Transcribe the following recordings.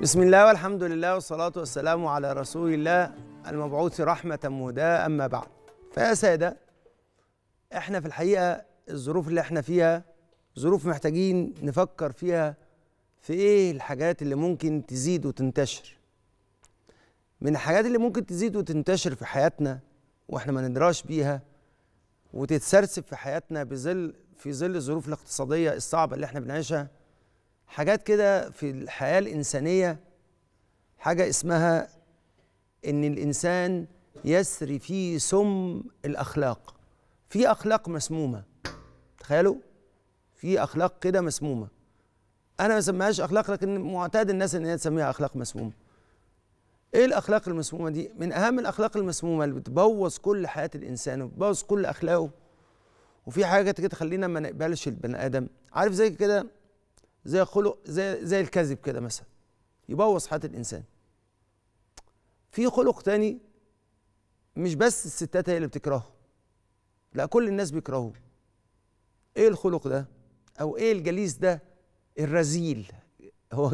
بسم الله والحمد لله والصلاة والسلام على رسول الله المبعوث رحمة مهداة أما بعد فيا سادة احنا في الحقيقة الظروف اللي احنا فيها ظروف محتاجين نفكر فيها في ايه الحاجات اللي ممكن تزيد وتنتشر من الحاجات اللي ممكن تزيد وتنتشر في حياتنا واحنا ما ندراش بيها وتتسرسب في حياتنا بظل في ظل الظروف الاقتصادية الصعبة اللي احنا بنعيشها حاجات كده في الحياة الإنسانية حاجة اسمها إن الإنسان يسري في سم الأخلاق في أخلاق مسمومة تخيلوا في أخلاق كده مسمومة أنا ما بسميهاش أخلاق لكن معتاد الناس إن هي تسميها أخلاق مسمومة إيه الأخلاق المسمومة دي؟ من أهم الأخلاق المسمومة اللي بتبوظ كل حياة الإنسان وبتبوظ كل أخلاقه وفي حاجة كده تخلينا ما نقبلش البني آدم عارف زي كده زي خلق زي زي الكذب كده مثلا يبوظ حياه الانسان في خلق تاني مش بس الستات هي اللي بتكرهه لا كل الناس بيكرهوه ايه الخلق ده او ايه الجليس ده الرذيل هو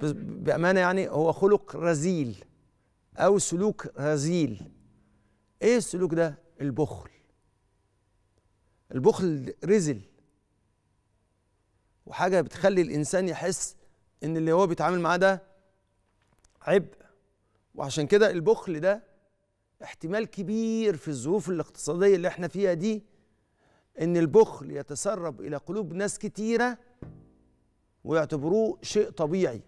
بامانه يعني هو خلق رذيل او سلوك رذيل ايه السلوك ده البخل البخل رذل وحاجه بتخلي الانسان يحس ان اللي هو بيتعامل معاه ده عبء وعشان كده البخل ده احتمال كبير في الظروف الاقتصاديه اللي احنا فيها دي ان البخل يتسرب الى قلوب ناس كتيره ويعتبروه شيء طبيعي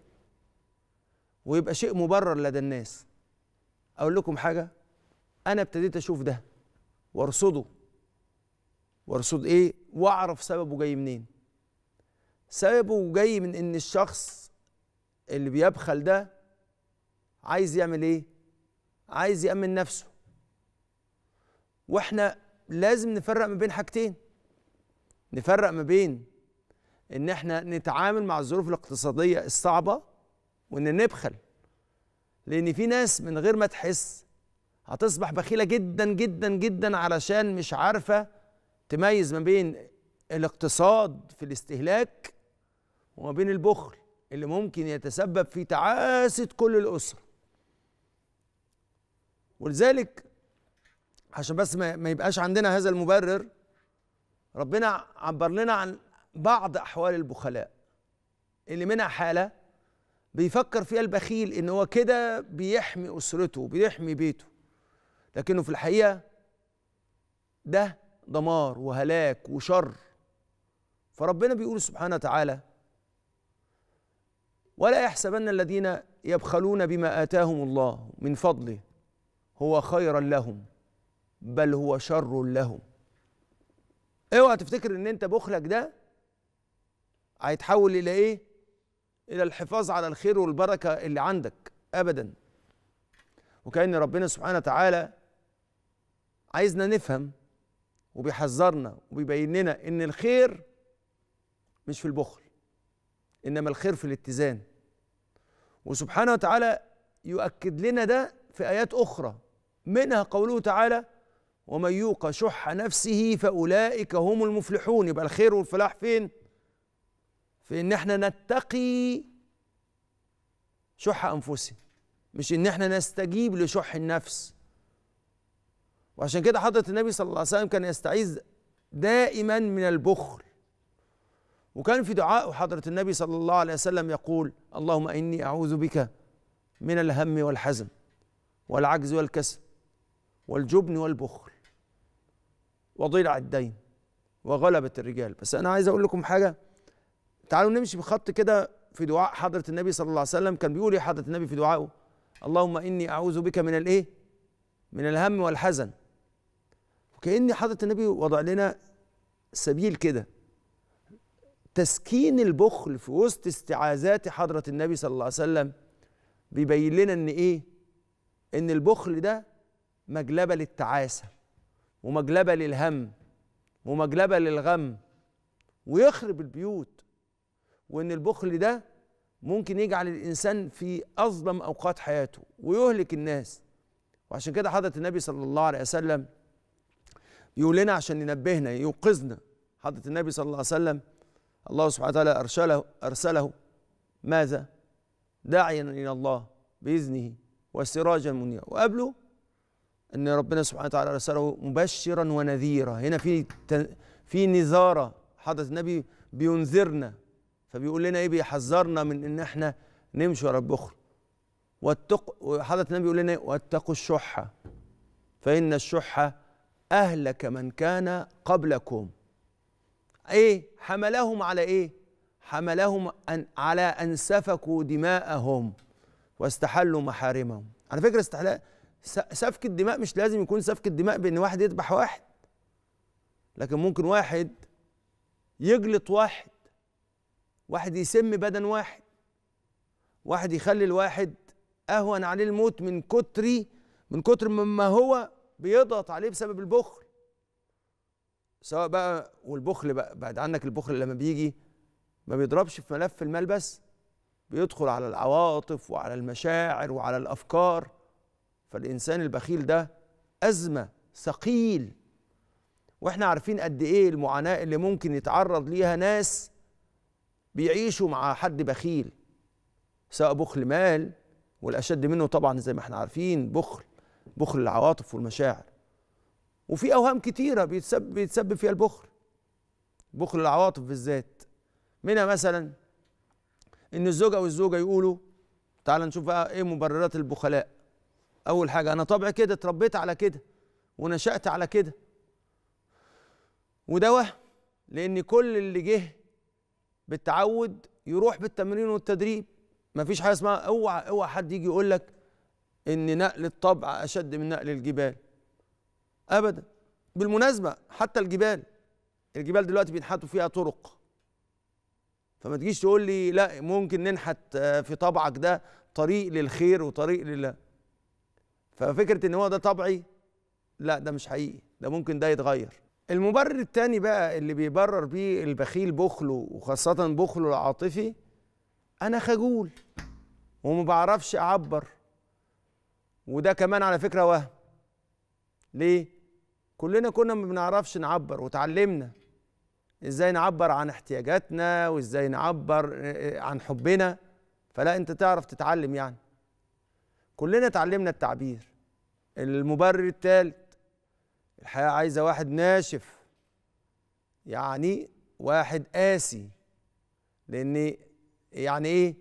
ويبقى شيء مبرر لدى الناس اقول لكم حاجه انا ابتديت اشوف ده وارصده وارصد ايه واعرف سببه جاي منين سببه جاي من ان الشخص اللي بيبخل ده عايز يعمل ايه عايز يامن نفسه واحنا لازم نفرق ما بين حاجتين نفرق ما بين ان احنا نتعامل مع الظروف الاقتصاديه الصعبه وان نبخل لان في ناس من غير ما تحس هتصبح بخيله جدا جدا جدا علشان مش عارفه تميز ما بين الاقتصاد في الاستهلاك وما بين البخل اللي ممكن يتسبب في تعاسة كل الأسرة ولذلك عشان بس ما يبقاش عندنا هذا المبرر ربنا عبر لنا عن بعض أحوال البخلاء اللي منها حالة بيفكر فيها البخيل إن هو كده بيحمي أسرته بيحمي بيته لكنه في الحقيقة ده دمار وهلاك وشر فربنا بيقول سبحانه وتعالى ولا يحسبن الذين يبخلون بما آتاهم الله من فضله هو خيرا لهم بل هو شر لهم اوعى تفتكر ان انت بخلك ده هيتحول الى ايه الى الحفاظ على الخير والبركه اللي عندك ابدا وكأن ربنا سبحانه وتعالى عايزنا نفهم وبيحذرنا وبيبين لنا ان الخير مش في البخل انما الخير في الاتزان وسبحانه وتعالى يؤكد لنا ده في ايات اخرى منها قوله تعالى ومن يوق شح نفسه فاولئك هم المفلحون يبقى الخير والفلاح فين في ان احنا نتقي شح انفسنا مش ان احنا نستجيب لشح النفس وعشان كده حضرة النبي صلى الله عليه وسلم كان يستعيذ دائما من البخل وكان في دعاء حضرة النبي صلى الله عليه وسلم يقول اللهم إني أعوذ بك من الهم والحزن والعجز والكسل والجبن والبخل وضلع الدين وغلبة الرجال بس أنا عايز أقول لكم حاجة تعالوا نمشي بخط كده في دعاء حضرة النبي صلى الله عليه وسلم كان بيقول إيه حضرة النبي في دعائه اللهم إني أعوذ بك من الإيه من الهم والحزن وكأن حضرة النبي وضع لنا سبيل كده تسكين البخل في وسط استعاذات حضرة النبي صلى الله عليه وسلم بيبين لنا ان ايه ان البخل ده مجلبة للتعاسة ومجلبة للهم ومجلبة للغم ويخرب البيوت وان البخل ده ممكن يجعل الانسان في اظلم اوقات حياته ويهلك الناس وعشان كده حضرة النبي صلى الله عليه وسلم يقول لنا عشان ينبهنا يوقظنا حضرة النبي صلى الله عليه وسلم الله سبحانه وتعالى أرسله, أرسله ماذا داعيا إلى الله بإذنه وسراجا منيرا وقبله أن ربنا سبحانه وتعالى أرسله مبشرا ونذيرا هنا في في نذارة حضرة النبي بينذرنا فبيقول لنا إيه بيحذرنا من إن إحنا نمشي ورا البخل واتق حضرة النبي بيقول لنا إيه؟ واتقوا الشحة فإن الشحة أهلك من كان قبلكم ايه حملهم على ايه حملهم أن على ان سفكوا دماءهم واستحلوا محارمهم على فكره استحلال سفك الدماء مش لازم يكون سفك الدماء بان واحد يذبح واحد لكن ممكن واحد يجلط واحد واحد يسم بدن واحد واحد يخلي الواحد اهون عليه الموت من كتر من كتر مما هو بيضغط عليه بسبب البخل سواء بقى والبخل بقى بعد عنك البخل لما بيجي ما بيضربش في ملف المال بس بيدخل على العواطف وعلى المشاعر وعلى الافكار فالانسان البخيل ده ازمه ثقيل واحنا عارفين قد ايه المعاناه اللي ممكن يتعرض ليها ناس بيعيشوا مع حد بخيل سواء بخل مال والاشد منه طبعا زي ما احنا عارفين بخل بخل العواطف والمشاعر وفي اوهام كتيره بيتسبب بيتسبب فيها البخل بخل العواطف بالذات منها مثلا ان الزوج او الزوجه يقولوا تعال نشوف بقى ايه مبررات البخلاء اول حاجه انا طبعي كده اتربيت على كده ونشات على كده وده وهم لان كل اللي جه بالتعود يروح بالتمرين والتدريب مفيش حاجه اسمها اوعى اوعى حد يجي يقول لك ان نقل الطبع اشد من نقل الجبال ابدا بالمناسبه حتى الجبال الجبال دلوقتي بينحتوا فيها طرق فما تجيش تقول لي لا ممكن ننحت في طبعك ده طريق للخير وطريق لله ففكره ان هو ده طبعي لا ده مش حقيقي ده ممكن ده يتغير المبرر التاني بقى اللي بيبرر بيه البخيل بخله وخاصه بخله العاطفي انا خجول وما بعرفش اعبر وده كمان على فكره وهم ليه كلنا كنا ما بنعرفش نعبر وتعلمنا ازاي نعبر عن احتياجاتنا وازاي نعبر آه، آه، عن حبنا فلا انت تعرف تتعلم يعني كلنا اتعلمنا التعبير المبرر الثالث الحياة عايزة واحد ناشف يعني واحد قاسي لان يعني ايه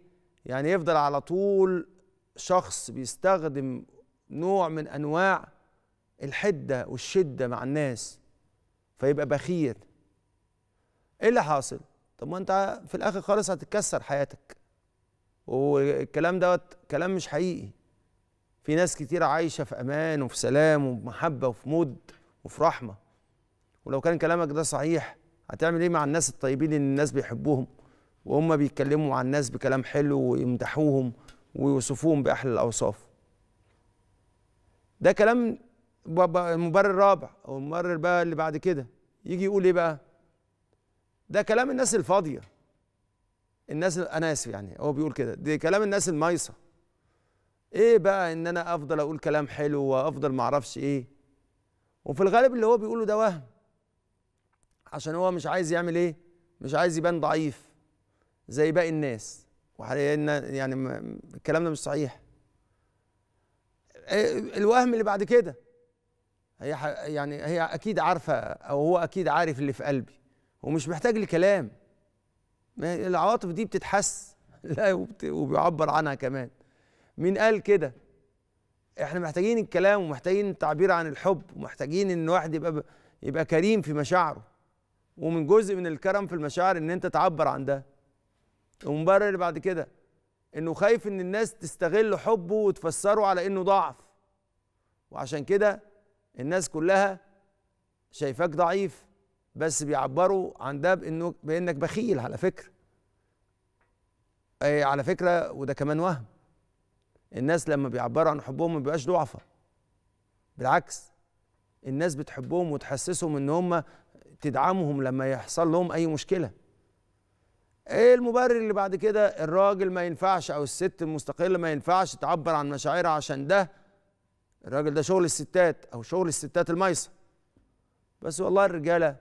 يعني يفضل على طول شخص بيستخدم نوع من انواع الحده والشده مع الناس فيبقى بخيل ايه اللي حاصل طب ما انت في الاخر خالص هتتكسر حياتك والكلام دوت كلام مش حقيقي في ناس كتير عايشة في أمان وفي سلام ومحبه وفي مود وفي رحمة ولو كان كلامك ده صحيح هتعمل إيه مع الناس الطيبين اللي الناس بيحبوهم وهم بيتكلموا عن الناس بكلام حلو ويمدحوهم ويوصفوهم بأحلى الأوصاف ده كلام المبرر الرابع او المبرر بقى اللي بعد كده يجي يقول ايه بقى ده كلام الناس الفاضيه الناس انا اسف يعني هو بيقول كده ده كلام الناس المايصه ايه بقى ان انا افضل اقول كلام حلو وافضل ما اعرفش ايه وفي الغالب اللي هو بيقوله ده وهم عشان هو مش عايز يعمل ايه مش عايز يبان ضعيف زي باقي الناس وحقيقة يعني الكلام ده مش صحيح إيه، الوهم اللي بعد كده هي يعني هي اكيد عارفه او هو اكيد عارف اللي في قلبي ومش محتاج لكلام العواطف دي بتتحس لا وبيعبر عنها كمان مين قال كده احنا محتاجين الكلام ومحتاجين التعبير عن الحب ومحتاجين ان الواحد يبقى ب... يبقى كريم في مشاعره ومن جزء من الكرم في المشاعر ان انت تعبر عن ده ومبرر بعد كده انه خايف ان الناس تستغل حبه وتفسره على انه ضعف وعشان كده الناس كلها شايفاك ضعيف بس بيعبروا عن ده بانه بانك بخيل على فكره أي على فكره وده كمان وهم الناس لما بيعبروا عن حبهم ما بيبقاش ضعفاء بالعكس الناس بتحبهم وتحسسهم ان هم تدعمهم لما يحصل لهم اي مشكله ايه المبرر اللي بعد كده الراجل ما ينفعش او الست المستقله ما ينفعش تعبر عن مشاعرها عشان ده الراجل ده شغل الستات او شغل الستات الميصه بس والله الرجاله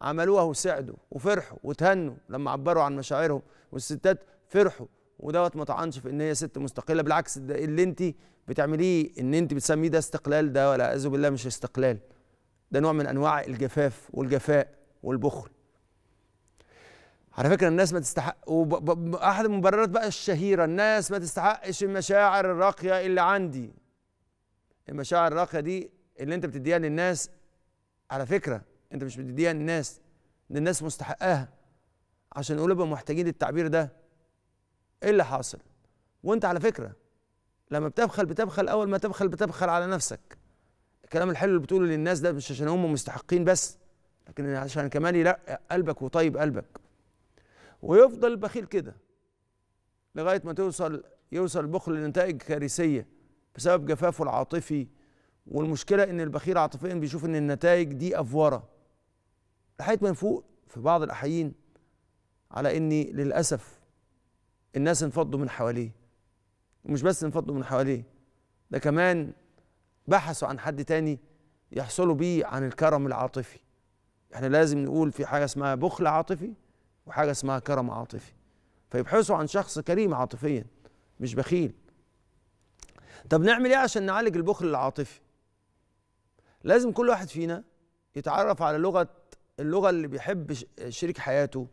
عملوها وسعدوا وفرحوا وتهنوا لما عبروا عن مشاعرهم والستات فرحوا ودوت ما طعنش في ان هي ست مستقله بالعكس ده اللي انت بتعمليه ان انت بتسميه ده استقلال ده ولا اعوذ بالله مش استقلال ده نوع من انواع الجفاف والجفاء والبخل على فكره الناس ما تستحق واحد المبررات بقى الشهيره الناس ما تستحقش المشاعر الراقيه اللي عندي المشاعر الراقيه دي اللي انت بتديها للناس على فكره انت مش بتديها للناس ان الناس مستحقاها عشان قلوبهم محتاجين التعبير ده ايه اللي حاصل وانت على فكره لما بتبخل بتبخل اول ما تبخل بتبخل على نفسك الكلام الحلو اللي بتقوله للناس ده مش عشان هم مستحقين بس لكن عشان كمان يرقق قلبك وطيب قلبك ويفضل بخيل كده لغايه ما توصل يوصل البخل لنتائج كارثيه بسبب جفافه العاطفي والمشكله ان البخيل عاطفيا بيشوف ان النتائج دي افوره لحد ما فوق في بعض الاحيين على ان للاسف الناس انفضوا من حواليه ومش بس انفضوا من حواليه ده كمان بحثوا عن حد تاني يحصلوا بيه عن الكرم العاطفي احنا لازم نقول في حاجه اسمها بخل عاطفي وحاجه اسمها كرم عاطفي فيبحثوا عن شخص كريم عاطفيا مش بخيل طب نعمل ايه عشان نعالج البخل العاطفي لازم كل واحد فينا يتعرف على لغه اللغه اللي بيحب شريك حياته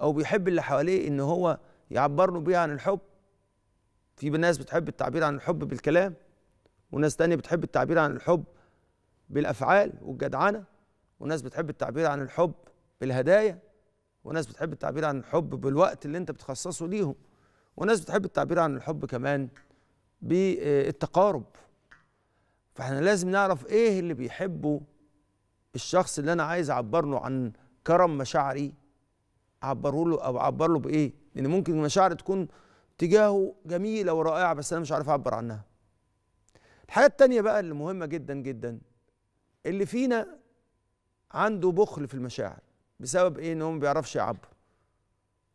او بيحب اللي حواليه ان هو يعبر له بيها عن الحب في ناس بتحب التعبير عن الحب بالكلام وناس تانية بتحب التعبير عن الحب بالافعال والجدعنه وناس بتحب التعبير عن الحب بالهدايا وناس بتحب التعبير عن الحب بالوقت اللي انت بتخصصه ليهم وناس بتحب التعبير عن الحب كمان بالتقارب فاحنا لازم نعرف ايه اللي بيحبه الشخص اللي انا عايز اعبر له عن كرم مشاعري اعبره له او اعبر له بايه لان ممكن المشاعر تكون تجاهه جميله ورائعه بس انا مش عارف اعبر عنها الحاجه التانية بقى اللي مهمه جدا جدا اللي فينا عنده بخل في المشاعر بسبب ايه ان هو ما بيعرفش يعبر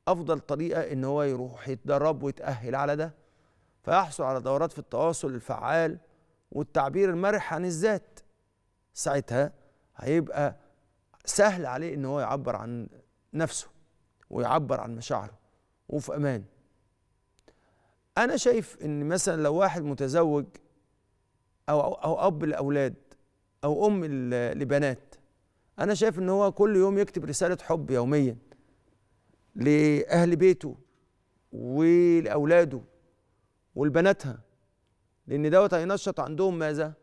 افضل طريقه ان هو يروح يتدرب ويتاهل على ده فيحصل على دورات في التواصل الفعال والتعبير المرح عن الذات ساعتها هيبقى سهل عليه ان هو يعبر عن نفسه ويعبر عن مشاعره وفي امان انا شايف ان مثلا لو واحد متزوج او او اب لاولاد او ام لبنات انا شايف ان هو كل يوم يكتب رساله حب يوميا لاهل بيته ولاولاده ولبناتها لأن دوت هينشط عندهم ماذا؟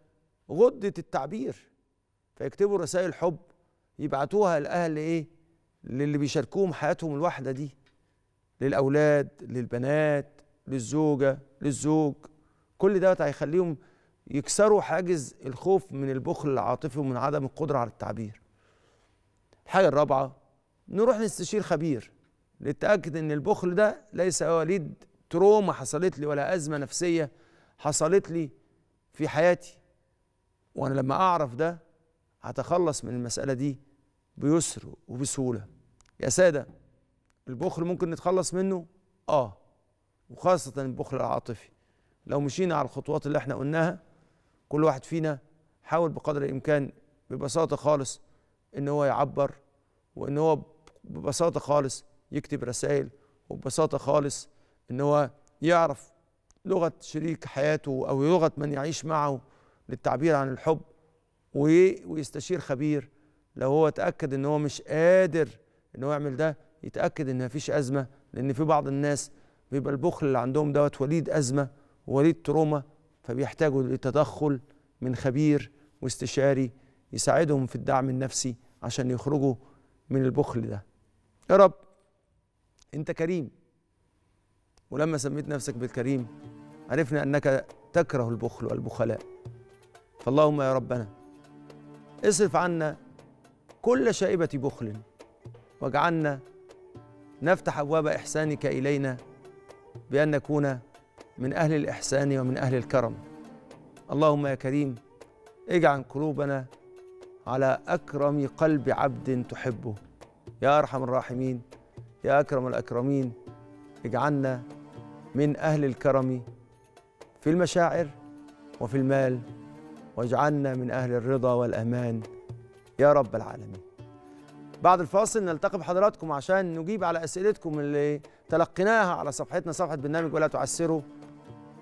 غدة التعبير فيكتبوا رسائل حب يبعتوها لأهل إيه؟ للي بيشاركوهم حياتهم الواحدة دي للأولاد للبنات للزوجة للزوج كل دوت هيخليهم يكسروا حاجز الخوف من البخل العاطفي ومن عدم القدرة على التعبير الحاجة الرابعة نروح نستشير خبير للتأكد أن البخل ده ليس وليد تروما حصلت لي ولا أزمة نفسية حصلت لي في حياتي وأنا لما أعرف ده هتخلص من المسألة دي بيسر وبسهولة يا سادة البخل ممكن نتخلص منه آه وخاصة البخل العاطفي لو مشينا على الخطوات اللي احنا قلناها كل واحد فينا حاول بقدر الإمكان ببساطة خالص إن هو يعبر وإن هو ببساطة خالص يكتب رسائل وببساطة خالص ان هو يعرف لغه شريك حياته او لغه من يعيش معه للتعبير عن الحب ويستشير خبير لو هو اتاكد ان هو مش قادر ان هو يعمل ده يتاكد ان مفيش ازمه لان في بعض الناس بيبقى البخل اللي عندهم دوت وليد ازمه وليد تروما فبيحتاجوا لتدخل من خبير واستشاري يساعدهم في الدعم النفسي عشان يخرجوا من البخل ده يا رب انت كريم ولما سميت نفسك بالكريم عرفنا أنك تكره البخل والبخلاء فاللهم يا ربنا اصرف عنا كل شائبة بخل واجعلنا نفتح أبواب إحسانك إلينا بأن نكون من أهل الإحسان ومن أهل الكرم اللهم يا كريم اجعل قلوبنا على أكرم قلب عبد تحبه يا أرحم الراحمين يا أكرم الأكرمين اجعلنا من أهل الكرم في المشاعر وفي المال واجعلنا من أهل الرضا والأمان يا رب العالمين بعد الفاصل نلتقي بحضراتكم عشان نجيب على أسئلتكم اللي تلقيناها على صفحتنا صفحة برنامج ولا تعسروا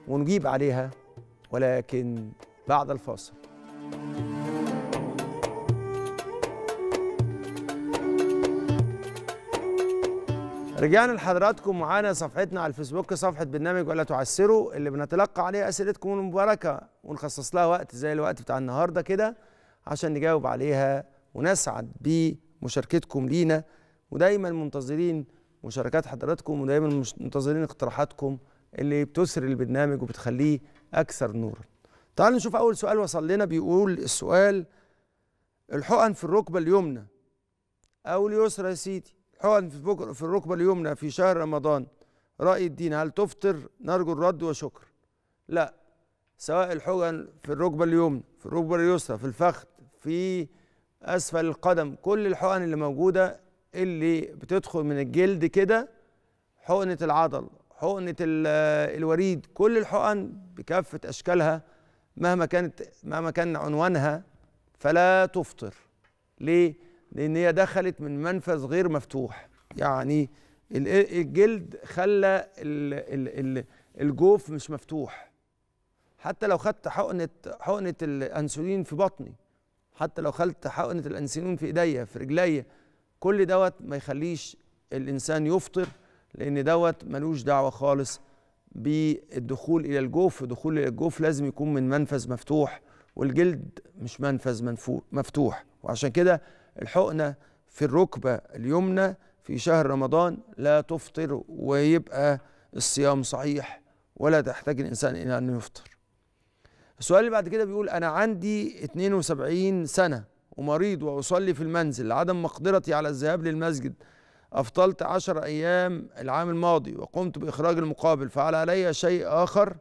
ونجيب عليها ولكن بعد الفاصل رجعنا لحضراتكم معانا صفحتنا على الفيسبوك صفحه برنامج ولا تعسروا اللي بنتلقى عليها اسئلتكم المباركه ونخصص لها وقت زي الوقت بتاع النهارده كده عشان نجاوب عليها ونسعد بمشاركتكم لينا ودايما منتظرين مشاركات حضراتكم ودايما منتظرين اقتراحاتكم اللي بتسر البرنامج وبتخليه اكثر نورا. تعالوا نشوف اول سؤال وصل لنا بيقول السؤال الحقن في الركبه اليمنى او اليسرى يا سيدي حقن في في الركبة اليمنى في شهر رمضان رأي الدين هل تفطر نرجو الرد وشكر لا سواء الحقن في الركبة اليمنى في الركبة اليسرى في الفخذ في أسفل القدم كل الحقن اللي موجودة اللي بتدخل من الجلد كده حقنة العضل حقنة الوريد كل الحقن بكافة أشكالها مهما كانت مهما كان عنوانها فلا تفطر ليه؟ لأن هي دخلت من منفذ غير مفتوح يعني الجلد خلى الجوف مش مفتوح حتى لو خدت حقنة حقنة الأنسولين في بطني حتى لو خدت حقنة الأنسولين في إيديا في رجليا كل دوت ما يخليش الإنسان يفطر لأن دوت ملوش دعوة خالص بالدخول إلى الجوف الدخول إلى الجوف لازم يكون من منفذ مفتوح والجلد مش منفذ مفتوح وعشان كده الحقنة في الركبة اليمنى في شهر رمضان لا تفطر ويبقى الصيام صحيح ولا تحتاج الإنسان إلى أنه يفطر السؤال اللي بعد كده بيقول أنا عندي 72 سنة ومريض وأصلي في المنزل لعدم مقدرتي على الذهاب للمسجد أفطلت 10 أيام العام الماضي وقمت بإخراج المقابل فعل علي شيء آخر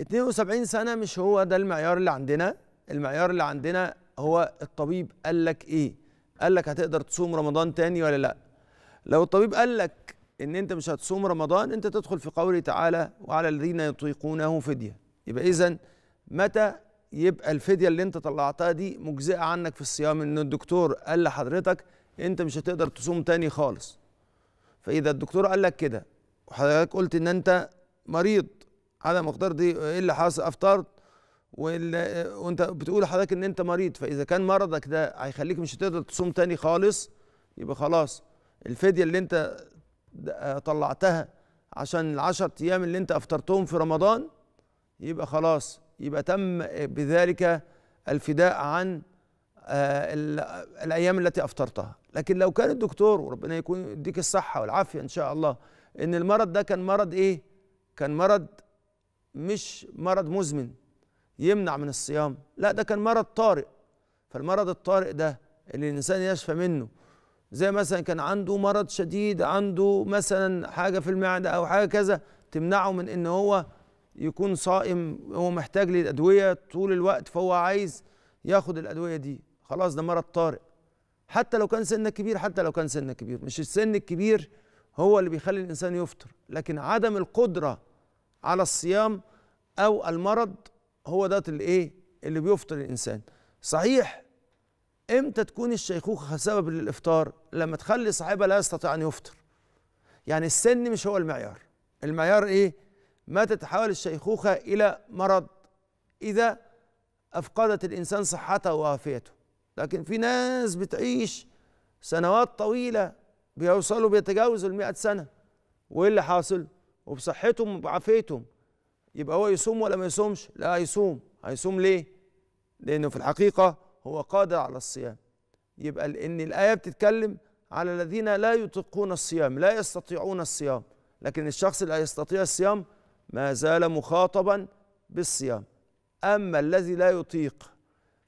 72 سنة مش هو ده المعيار اللي عندنا المعيار اللي عندنا هو الطبيب قال لك ايه قال لك هتقدر تصوم رمضان تاني ولا لا لو الطبيب قال لك ان انت مش هتصوم رمضان انت تدخل في قوله تعالى وعلى الذين يطيقونه فديه يبقى اذا متى يبقى الفديه اللي انت طلعتها دي مجزئه عنك في الصيام ان الدكتور قال لحضرتك انت مش هتقدر تصوم تاني خالص فاذا الدكتور قال لك كده وحضرتك قلت ان انت مريض على مقدار دي ايه اللي حصل افطرت وانت بتقول حضرتك ان انت مريض فاذا كان مرضك ده هيخليك مش هتقدر تصوم تاني خالص يبقى خلاص الفديه اللي انت طلعتها عشان ال10 ايام اللي انت افطرتهم في رمضان يبقى خلاص يبقى تم بذلك الفداء عن آه، الايام التي افطرتها لكن لو كان الدكتور وربنا يكون يديك الصحه والعافيه ان شاء الله ان المرض ده كان مرض ايه كان مرض مش مرض مزمن يمنع من الصيام لا ده كان مرض طارئ فالمرض الطارئ ده اللي الإنسان يشفى منه زي مثلا كان عنده مرض شديد عنده مثلا حاجة في المعدة أو حاجة كذا تمنعه من إن هو يكون صائم هو محتاج للأدوية طول الوقت فهو عايز ياخد الأدوية دي خلاص ده مرض طارئ حتى لو كان سنك كبير حتى لو كان سنك كبير مش السن الكبير هو اللي بيخلي الإنسان يفطر لكن عدم القدرة على الصيام أو المرض هو ده الايه اللي بيفطر الانسان صحيح امتى تكون الشيخوخه سبب للافطار لما تخلي صاحبها لا يستطيع ان يفطر يعني السن مش هو المعيار المعيار ايه ما تتحول الشيخوخه الى مرض اذا افقدت الانسان صحته وعافيته لكن في ناس بتعيش سنوات طويله بيوصلوا بيتجاوزوا ال 100 سنه وايه اللي حاصل وبصحتهم وبعافيتهم يبقى هو يصوم ولا ما يصومش لا هيصوم هيصوم ليه لانه في الحقيقه هو قادر على الصيام يبقى لان الايه بتتكلم على الذين لا يطيقون الصيام لا يستطيعون الصيام لكن الشخص اللي يستطيع الصيام ما زال مخاطبا بالصيام اما الذي لا يطيق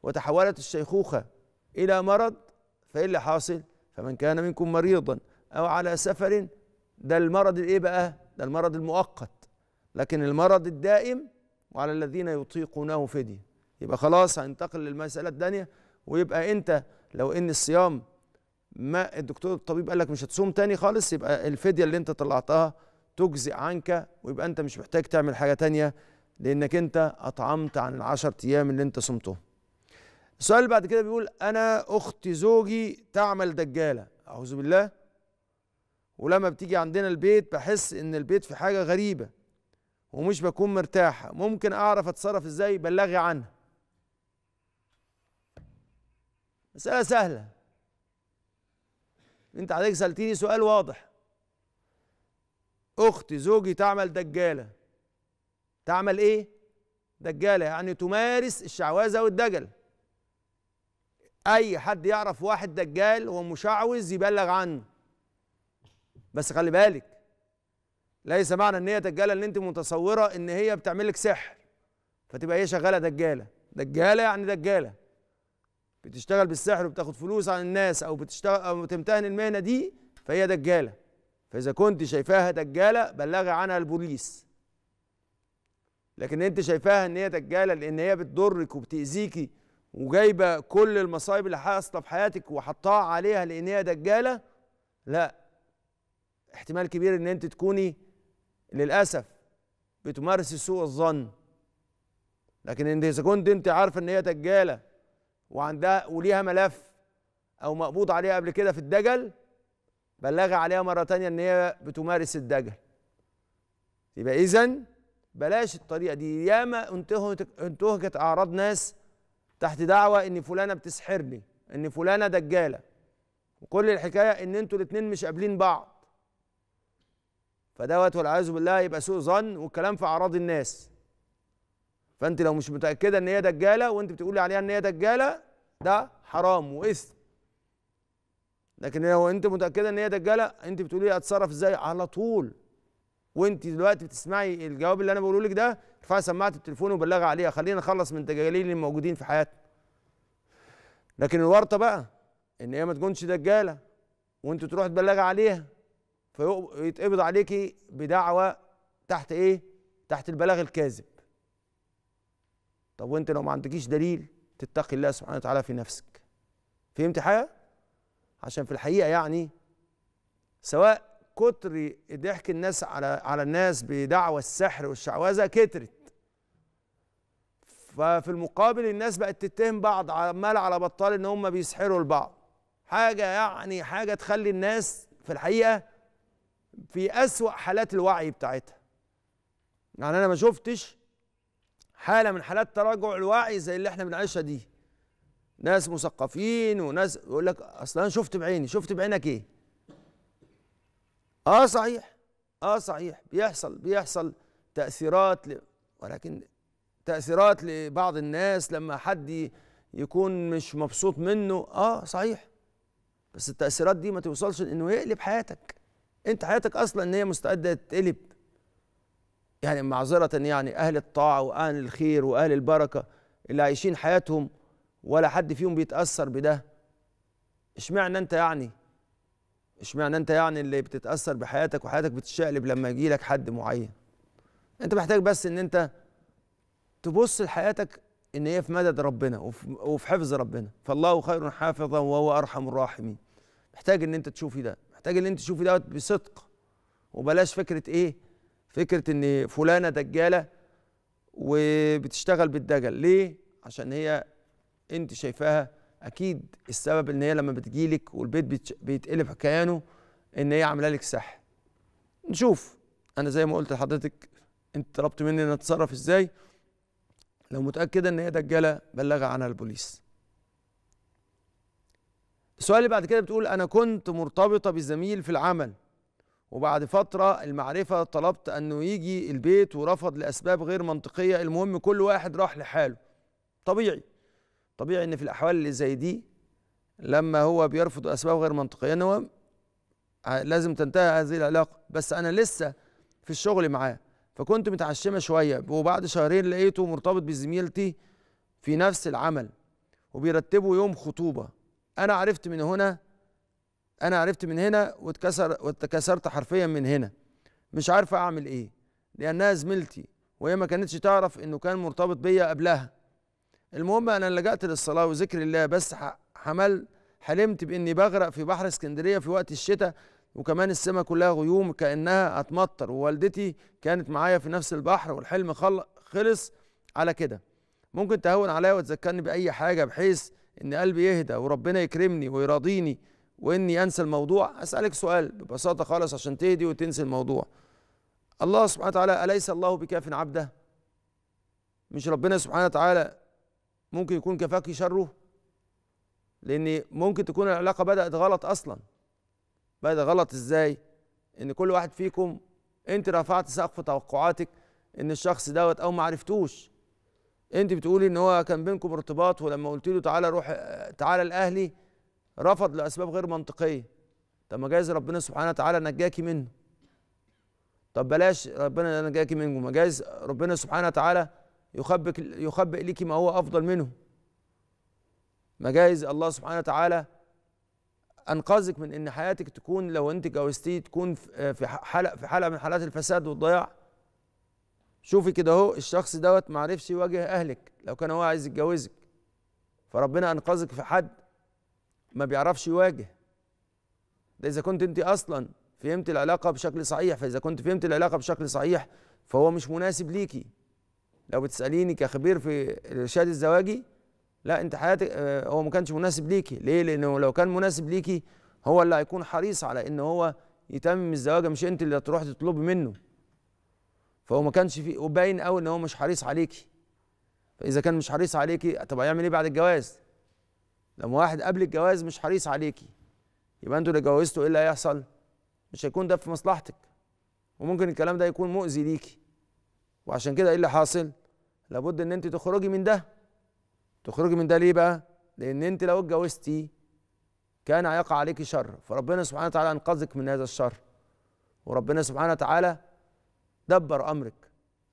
وتحولت الشيخوخه الى مرض فايه اللي حاصل فمن كان منكم مريضا او على سفر ده المرض الايه بقى ده المرض المؤقت لكن المرض الدائم وعلى الذين يطيقونه فدية يبقى خلاص هنتقل للمسألة الثانية ويبقى أنت لو إن الصيام ما الدكتور الطبيب قال لك مش هتصوم تاني خالص يبقى الفدية اللي أنت طلعتها تجزئ عنك ويبقى أنت مش محتاج تعمل حاجة تانية لأنك أنت أطعمت عن العشر أيام اللي أنت صمتهم السؤال اللي بعد كده بيقول أنا أخت زوجي تعمل دجالة أعوذ بالله ولما بتيجي عندنا البيت بحس إن البيت في حاجة غريبة ومش بكون مرتاحة ممكن أعرف أتصرف إزاي بلغي عنها مسألة سهلة أنت عليك سألتيني سؤال واضح أختي زوجي تعمل دجالة تعمل إيه؟ دجالة يعني تمارس الشعوذة والدجل أي حد يعرف واحد دجال ومشعوذ يبلغ عنه بس خلي بالك ليس معنى ان هي دجاله ان انت متصوره ان هي بتعمل لك سحر فتبقى هي شغاله دجاله دجاله يعني دجاله بتشتغل بالسحر وبتاخد فلوس عن الناس او بتشتغل او بتمتهن المهنه دي فهي دجاله فاذا كنت شايفاها دجاله بلغي عنها البوليس لكن انت شايفاها ان هي دجاله لان هي بتضرك وبتاذيكي وجايبه كل المصايب اللي حاصله في حياتك وحطاها عليها لان هي دجاله لا احتمال كبير ان انت تكوني للاسف بتمارس سوء الظن لكن انت اذا كنت انت عارفه ان هي دجاله وعندها وليها ملف او مقبوض عليها قبل كده في الدجل بلغي عليها مره تانية ان هي بتمارس الدجل يبقى اذا بلاش الطريقه دي ياما انتهكت اعراض ناس تحت دعوه ان فلانه بتسحرني ان فلانه دجاله وكل الحكايه ان انتوا الاثنين مش قابلين بعض فدوت والعياذ بالله يبقى سوء ظن والكلام في اعراض الناس فانت لو مش متاكده ان هي دجاله وانت بتقولي عليها ان هي دجاله ده حرام واثم لكن لو انت متاكده ان هي دجاله انت بتقولي اتصرف ازاي على طول وانت دلوقتي بتسمعي الجواب اللي انا بقوله لك ده ارفعي سماعه التليفون وبلغي عليها خلينا نخلص من الدجالين اللي موجودين في حياتنا لكن الورطه بقى ان هي ما تكونش دجاله وانت تروح تبلغي عليها فيتقبض عليكي بدعوى تحت ايه؟ تحت البلاغ الكاذب. طب وانت لو ما عندكيش دليل تتقي الله سبحانه وتعالى في نفسك. فهمت حاجه؟ عشان في الحقيقه يعني سواء كتر ضحك الناس على على الناس بدعوى السحر والشعوذه كترت. ففي المقابل الناس بقت تتهم بعض عمال على بطال ان هم بيسحروا لبعض. حاجه يعني حاجه تخلي الناس في الحقيقه في أسوأ حالات الوعي بتاعتها يعني أنا ما شفتش حالة من حالات تراجع الوعي زي اللي احنا بنعيشها دي ناس مثقفين وناس يقول لك اصل انا شفت بعيني شفت بعينك ايه اه صحيح اه صحيح بيحصل بيحصل تاثيرات ل... ولكن تاثيرات لبعض الناس لما حد يكون مش مبسوط منه اه صحيح بس التاثيرات دي ما توصلش انه يقلب حياتك انت حياتك اصلا ان هي مستعده تتقلب يعني معذره يعني اهل الطاعه واهل الخير واهل البركه اللي عايشين حياتهم ولا حد فيهم بيتاثر بده اشمعنى انت يعني اشمعنى انت يعني اللي بتتاثر بحياتك وحياتك بتتشقلب لما يجي لك حد معين انت محتاج بس ان انت تبص لحياتك ان هي في مدد ربنا وفي حفظ ربنا فالله خير حافظا وهو ارحم الراحمين محتاج ان انت تشوفي ده محتاج ان انت تشوفي دوت بصدق وبلاش فكره ايه فكره ان فلانه دجاله وبتشتغل بالدجل ليه عشان هي انت شايفاها اكيد السبب ان هي لما بتجيلك والبيت بيتقلب كيانه ان هي عامله لك سحر نشوف انا زي ما قلت لحضرتك انت طلبت مني ان اتصرف ازاي لو متاكده ان هي دجاله بلغها عنها البوليس السؤال اللي بعد كده بتقول أنا كنت مرتبطة بزميل في العمل وبعد فترة المعرفة طلبت أنه يجي البيت ورفض لأسباب غير منطقية المهم كل واحد راح لحاله طبيعي طبيعي أن في الأحوال اللي زي دي لما هو بيرفض أسباب غير منطقية أنه لازم تنتهي هذه العلاقة بس أنا لسه في الشغل معاه فكنت متعشمة شوية وبعد شهرين لقيته مرتبط بزميلتي في نفس العمل وبيرتبوا يوم خطوبة انا عرفت من هنا انا عرفت من هنا واتكسر واتكسرت حرفيا من هنا مش عارفه اعمل ايه لانها زميلتي وهي ما كانتش تعرف انه كان مرتبط بيا قبلها المهم انا لجأت للصلاه وذكر الله بس حمل حلمت باني بغرق في بحر اسكندريه في وقت الشتاء وكمان السماء كلها غيوم كانها هتمطر ووالدتي كانت معايا في نفس البحر والحلم خلص على كده ممكن تهون عليا وتذكرني باي حاجه بحيث ان قلبي يهدى وربنا يكرمني ويراضيني واني انسى الموضوع اسالك سؤال ببساطه خالص عشان تهدي وتنسي الموضوع الله سبحانه وتعالى اليس الله بكاف عبده مش ربنا سبحانه وتعالى ممكن يكون كفاك شره لان ممكن تكون العلاقه بدات غلط اصلا بدات غلط ازاي ان كل واحد فيكم انت رفعت سقف توقعاتك ان الشخص دوت او ما عرفتوش انت بتقولي ان هو كان بينكم ارتباط ولما قلت له تعالى روح تعالى الاهلي رفض لاسباب غير منطقيه طب ما جايز ربنا سبحانه وتعالى نجاكي منه طب بلاش ربنا نجاكي منه ما جايز ربنا سبحانه وتعالى يخبك يخبئ ليكي ما هو افضل منه ما جايز الله سبحانه وتعالى انقذك من ان حياتك تكون لو انت جوزتيه تكون في حلقه في حلقه من حالات الفساد والضياع شوفي كده اهو الشخص دوت ما عرفش يواجه اهلك لو كان هو عايز يتجوزك فربنا انقذك في حد ما بيعرفش يواجه ده اذا كنت انت اصلا فهمت العلاقه بشكل صحيح فاذا كنت فهمت العلاقه بشكل صحيح فهو مش مناسب ليكي لو بتساليني كخبير في الارشاد الزواجي لا انت حياتك آه، هو ما كانش مناسب ليكي ليه لانه لو كان مناسب ليكي هو اللي هيكون حريص على ان هو يتمم الزواج مش انت اللي تروح تطلبي منه فهو ما كانش فيه وباين قوي ان هو مش حريص عليكي فاذا كان مش حريص عليكي طب هيعمل ايه بعد الجواز لما واحد قبل الجواز مش حريص عليكي يبقى انتوا اللي جوزتوا ايه اللي هيحصل مش هيكون ده في مصلحتك وممكن الكلام ده يكون مؤذي ليكي وعشان كده ايه اللي حاصل لابد ان انت تخرجي من ده تخرجي من ده ليه بقى لان انت لو اتجوزتي كان هيقع عليكي شر فربنا سبحانه وتعالى انقذك من هذا الشر وربنا سبحانه وتعالى دبر امرك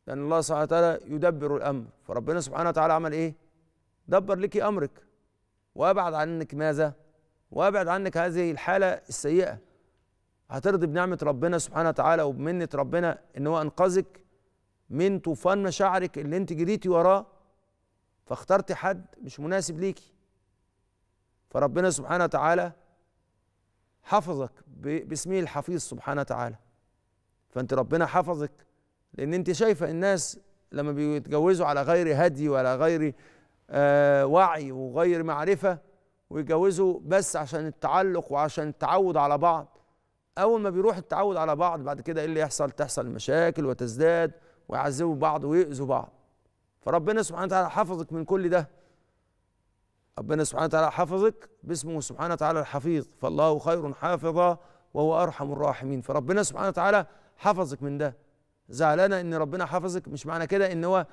لان الله سبحانه وتعالى يدبر الامر فربنا سبحانه وتعالى عمل ايه دبر لك امرك وابعد عنك ماذا وابعد عنك هذه الحاله السيئه هترضي بنعمه ربنا سبحانه وتعالى وبمنه ربنا ان هو انقذك من طوفان مشاعرك اللي انت جريتي وراه فاخترت حد مش مناسب ليكي فربنا سبحانه وتعالى حفظك باسمه الحفيظ سبحانه وتعالى فانت ربنا حفظك لان انت شايفه الناس لما بيتجوزوا على غير هدي وعلى غير آه وعي وغير معرفه ويتجوزوا بس عشان التعلق وعشان التعود على بعض اول ما بيروح التعود على بعض بعد كده ايه اللي يحصل تحصل مشاكل وتزداد ويعذبوا بعض ويؤذوا بعض فربنا سبحانه وتعالى حفظك من كل ده ربنا سبحانه وتعالى حفظك باسمه سبحانه وتعالى الحفيظ فالله خير حافظا وهو ارحم الراحمين فربنا سبحانه وتعالى حفظك من ده زعلانه ان ربنا حفظك مش معنى كده ان هو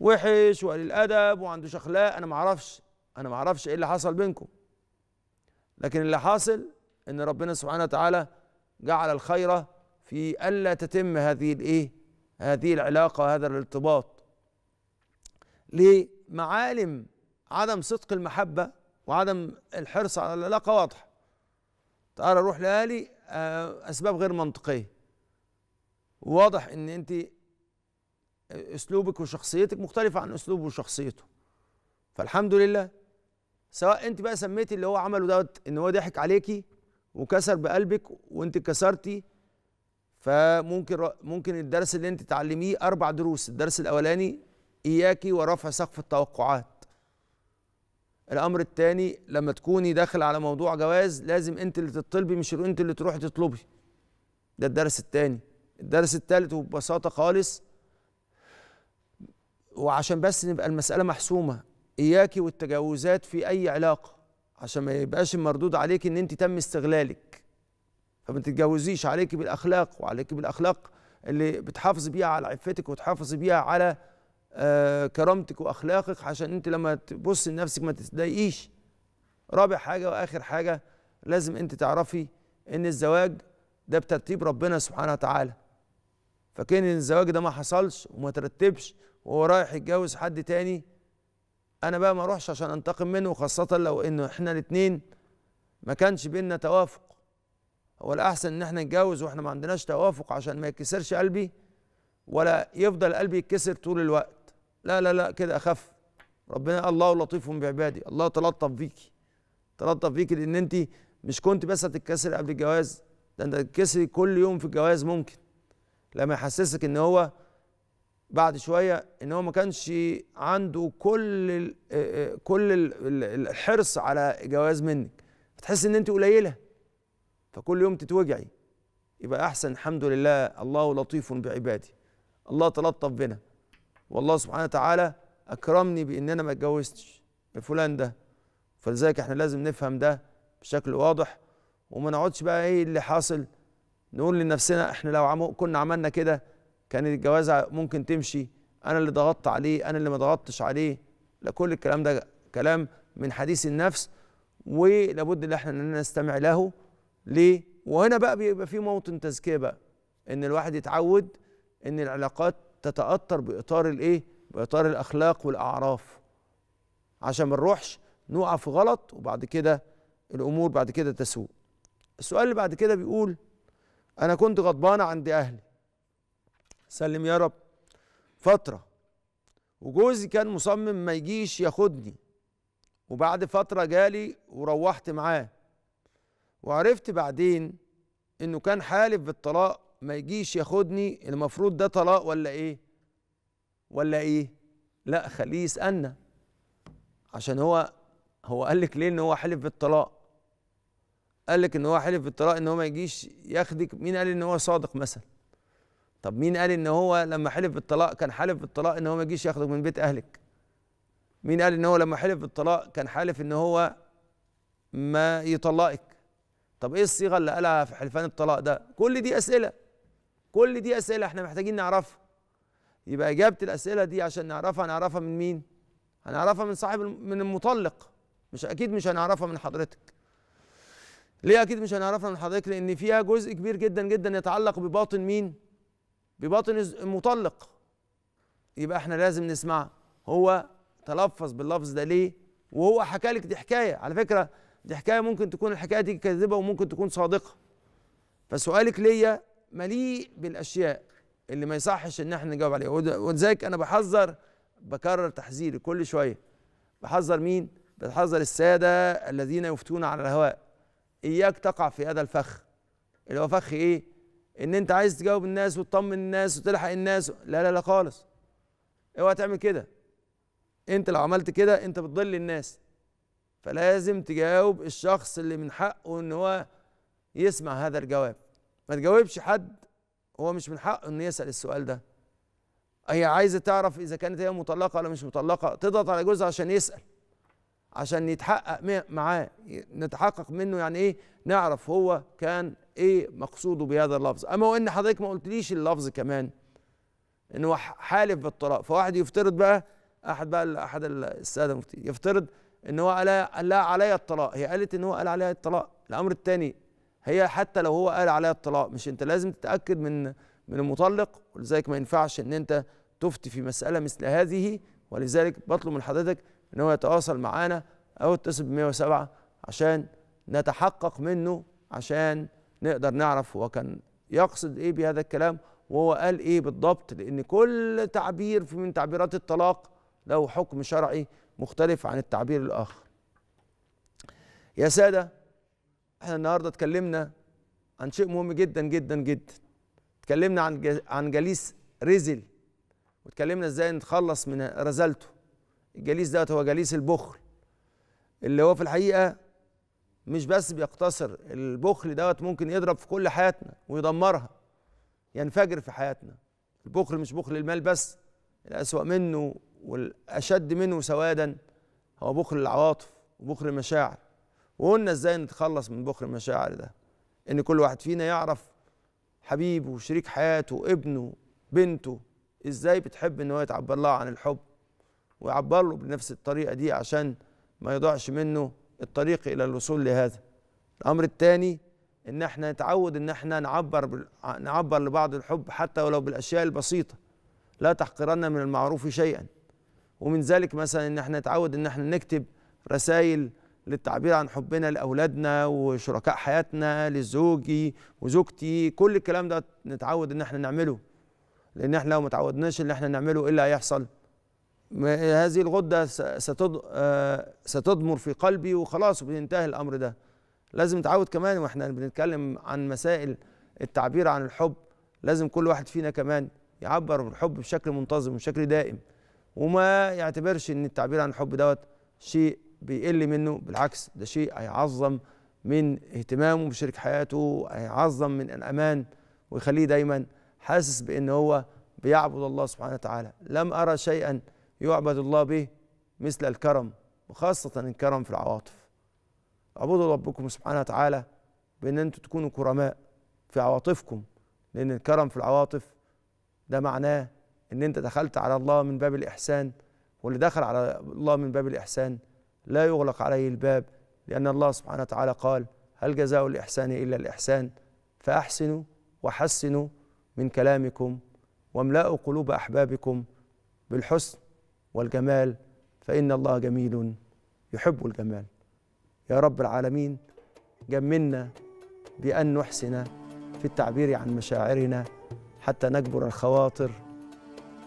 وحش وقليل الادب وعنده اخلاق انا ما اعرفش انا ما اعرفش ايه اللي حصل بينكم لكن اللي حاصل ان ربنا سبحانه وتعالى جعل الخير في الا تتم هذه الايه هذه العلاقه هذا الارتباط لمعالم عدم صدق المحبه وعدم الحرص على العلاقه واضحه تعالى روح لأهلي آه، أسباب غير منطقية واضح ان انت اسلوبك وشخصيتك مختلفه عن اسلوبه وشخصيته فالحمد لله سواء انت بقى سميتي اللي هو عمله دوت ان هو ضحك عليكي وكسر بقلبك وانت اتكسرتي فممكن ممكن الدرس اللي انت تعلميه اربع دروس الدرس الاولاني اياكي ورفع سقف التوقعات الامر الثاني لما تكوني داخل على موضوع جواز لازم انت اللي تطلبي مش انت اللي تروحي تطلبي ده الدرس الثاني الدرس الثالث وببساطه خالص وعشان بس نبقى المساله محسومه اياكي والتجاوزات في اي علاقه عشان ما يبقاش المردود عليك ان انت تم استغلالك فما تتجوزيش عليكي بالاخلاق وعليكي بالاخلاق اللي بتحافظ بيها على عفتك وتحافظ بيها على آه كرامتك واخلاقك عشان انت لما تبص لنفسك ما تتضايقيش رابع حاجه واخر حاجه لازم انت تعرفي ان الزواج ده بترتيب ربنا سبحانه وتعالى فكان الزواج ده ما حصلش وما ترتبش وهو رايح يتجوز حد تاني انا بقى ما اروحش عشان انتقم منه خاصه لو انه احنا الاتنين ما كانش بينا توافق هو الاحسن ان احنا نتجوز واحنا ما عندناش توافق عشان ما يكسرش قلبي ولا يفضل قلبي يتكسر طول الوقت لا لا لا كده اخف ربنا الله لطيف بعبادي الله تلطف بيكي تلطف بيكي لان انت مش كنت بس هتتكسر قبل الجواز ده انت هتتكسري كل يوم في الجواز ممكن لما يحسسك ان هو بعد شويه ان هو ما كانش عنده كل آه، آه، كل الحرص على جواز منك فتحس ان انت قليله فكل يوم تتوجعي يبقى احسن الحمد لله الله لطيف بعبادي الله تلطف بنا والله سبحانه وتعالى اكرمني بان انا ما اتجوزتش فلان ده فلذلك احنا لازم نفهم ده بشكل واضح وما نقعدش بقى ايه اللي حاصل نقول لنفسنا احنا لو عمو كنا عملنا كده كان الجوازة ممكن تمشي انا اللي ضغطت عليه انا اللي ما ضغطتش عليه لا كل الكلام ده كلام من حديث النفس ولابد ان احنا نستمع له ليه وهنا بقى بيبقى في موطن تزكيه بقى ان الواحد يتعود ان العلاقات تتاثر باطار الايه باطار الاخلاق والاعراف عشان ما نروحش نقع في غلط وبعد كده الامور بعد كده تسوء السؤال اللي بعد كده بيقول انا كنت غضبان عند اهلي سلم يا رب فتره وجوزي كان مصمم ما يجيش ياخدني وبعد فتره جالي وروحت معاه وعرفت بعدين انه كان حالف بالطلاق ما يجيش ياخدني المفروض ده طلاق ولا ايه ولا ايه لا خليه يسالنا عشان هو هو قال لك ليه ان هو حلف بالطلاق قال لك ان هو حلف بالطلاق ان هو ما يجيش ياخدك مين قال ان هو صادق مثلا طب مين قال ان هو لما حلف بالطلاق كان حالف بالطلاق ان هو ما يجيش ياخدك من بيت اهلك مين قال ان هو لما حلف بالطلاق كان حالف ان هو ما يطلقك طب ايه الصيغه اللي قالها في حلفان الطلاق ده كل دي اسئله كل دي اسئله احنا محتاجين نعرفها يبقى اجابه الاسئله دي عشان نعرفها هنعرفها من مين هنعرفها من صاحب من المطلق مش اكيد مش هنعرفها من حضرتك ليه اكيد مش هنعرفها من حضرتك لان فيها جزء كبير جدا جدا يتعلق بباطن مين بباطن المطلق يبقى احنا لازم نسمع هو تلفظ باللفظ ده ليه وهو حكى لك دي حكايه على فكره دي حكايه ممكن تكون الحكايه دي كاذبه وممكن تكون صادقه فسؤالك ليا مليء بالاشياء اللي ما يصحش ان احنا نجاوب عليها ولذلك انا بحذر بكرر تحذيري كل شويه بحذر مين بحذر الساده الذين يفتون على الهواء اياك تقع في هذا الفخ اللي هو فخ ايه ان انت عايز تجاوب الناس وتطمن الناس وتلحق الناس لا لا لا خالص اوعى تعمل كده انت لو عملت كده انت بتضل الناس فلازم تجاوب الشخص اللي من حقه ان هو يسمع هذا الجواب ما تجاوبش حد هو مش من حقه انه يسال السؤال ده هي عايزه تعرف اذا كانت هي مطلقه ولا مش مطلقه تضغط على جوزها عشان يسال عشان يتحقق معاه نتحقق منه يعني ايه نعرف هو كان ايه مقصوده بهذا اللفظ اما وان حضرتك ما قلتليش اللفظ كمان ان هو حالف بالطلاق فواحد يفترض بقى احد بقى احد الساده المفتي يفترض ان هو قال لا علي الطلاق هي قالت ان هو قال عليها الطلاق الامر الثاني هي حتى لو هو قال عليها الطلاق مش انت لازم تتاكد من من المطلق ولذلك ما ينفعش ان انت تفتي في مساله مثل هذه ولذلك بطلب من حضرتك ان هو يتواصل معانا او يتصل ب 107 عشان نتحقق منه عشان نقدر نعرف هو كان يقصد ايه بهذا الكلام وهو قال ايه بالضبط لان كل تعبير من تعبيرات الطلاق له حكم شرعي مختلف عن التعبير الاخر يا ساده احنا النهارده اتكلمنا عن شيء مهم جدا جدا جدا اتكلمنا عن عن جليس رزل واتكلمنا ازاي نتخلص من رزالته الجليس دوت هو جليس البخل اللي هو في الحقيقه مش بس بيقتصر البخل دوت ممكن يضرب في كل حياتنا ويدمرها ينفجر في حياتنا البخل مش بخل المال بس الأسوأ منه والأشد منه سوادا هو بخل العواطف وبخل المشاعر وقلنا ازاي نتخلص من بخل المشاعر ده ان كل واحد فينا يعرف حبيبه وشريك حياته ابنه بنته ازاي بتحب ان هو يتعبر لها عن الحب ويعبر له بنفس الطريقة دي عشان ما يضيعش منه الطريق إلى الوصول لهذا الأمر الثاني إن احنا نتعود إن احنا نعبر نعبر لبعض الحب حتى ولو بالأشياء البسيطة لا تحقرن من المعروف شيئا ومن ذلك مثلا إن احنا نتعود إن احنا نكتب رسائل للتعبير عن حبنا لاولادنا وشركاء حياتنا لزوجي وزوجتي كل الكلام ده نتعود ان احنا نعمله لان احنا لو ما تعودناش ان احنا نعمله ايه اللي هيحصل؟ هذه الغده آه، ستضمر في قلبي وخلاص وبينتهي الامر ده لازم نتعود كمان واحنا بنتكلم عن مسائل التعبير عن الحب لازم كل واحد فينا كمان يعبر بالحب بشكل منتظم وبشكل دائم وما يعتبرش ان التعبير عن الحب دوت شيء بيقل منه بالعكس ده شيء هيعظم من اهتمامه بشريك حياته هيعظم من الامان ويخليه دايما حاسس بان هو بيعبد الله سبحانه وتعالى لم ارى شيئا يعبد الله به مثل الكرم وخاصة الكرم في العواطف اعبدوا ربكم سبحانه وتعالى بأن أنتم تكونوا كرماء في عواطفكم لأن الكرم في العواطف ده معناه أن أنت دخلت على الله من باب الإحسان واللي دخل على الله من باب الإحسان لا يغلق عليه الباب لأن الله سبحانه وتعالى قال هل جزاء الإحسان إلا الإحسان فأحسنوا وحسنوا من كلامكم واملأوا قلوب أحبابكم بالحسن والجمال فإن الله جميل يحب الجمال يا رب العالمين جملنا بأن نحسن في التعبير عن مشاعرنا حتى نجبر الخواطر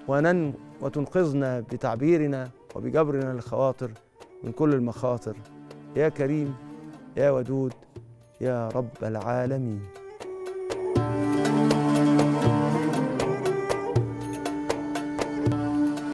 ونن وتنقذنا بتعبيرنا وبجبرنا للخواطر من كل المخاطر يا كريم يا ودود يا رب العالمين